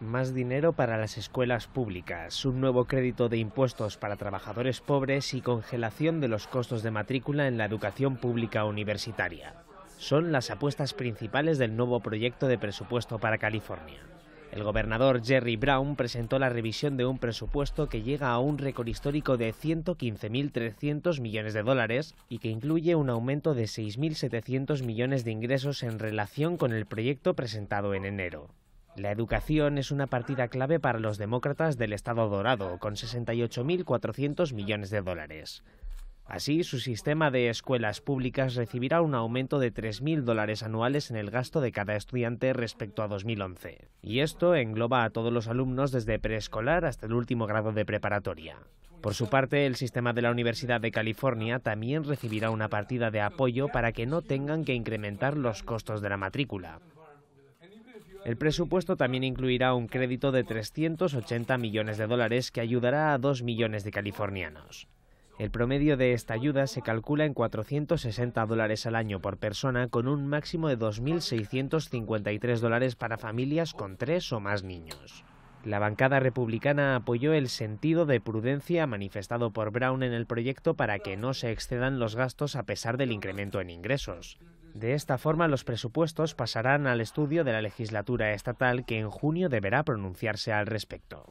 Más dinero para las escuelas públicas, un nuevo crédito de impuestos para trabajadores pobres y congelación de los costos de matrícula en la educación pública universitaria. Son las apuestas principales del nuevo proyecto de presupuesto para California. El gobernador Jerry Brown presentó la revisión de un presupuesto que llega a un récord histórico de 115.300 millones de dólares y que incluye un aumento de 6.700 millones de ingresos en relación con el proyecto presentado en enero. La educación es una partida clave para los demócratas del Estado Dorado, con 68.400 millones de dólares. Así, su sistema de escuelas públicas recibirá un aumento de 3.000 dólares anuales en el gasto de cada estudiante respecto a 2011. Y esto engloba a todos los alumnos desde preescolar hasta el último grado de preparatoria. Por su parte, el sistema de la Universidad de California también recibirá una partida de apoyo para que no tengan que incrementar los costos de la matrícula. El presupuesto también incluirá un crédito de 380 millones de dólares que ayudará a 2 millones de californianos. El promedio de esta ayuda se calcula en 460 dólares al año por persona, con un máximo de 2.653 dólares para familias con tres o más niños. La bancada republicana apoyó el sentido de prudencia manifestado por Brown en el proyecto para que no se excedan los gastos a pesar del incremento en ingresos. De esta forma, los presupuestos pasarán al estudio de la legislatura estatal que en junio deberá pronunciarse al respecto.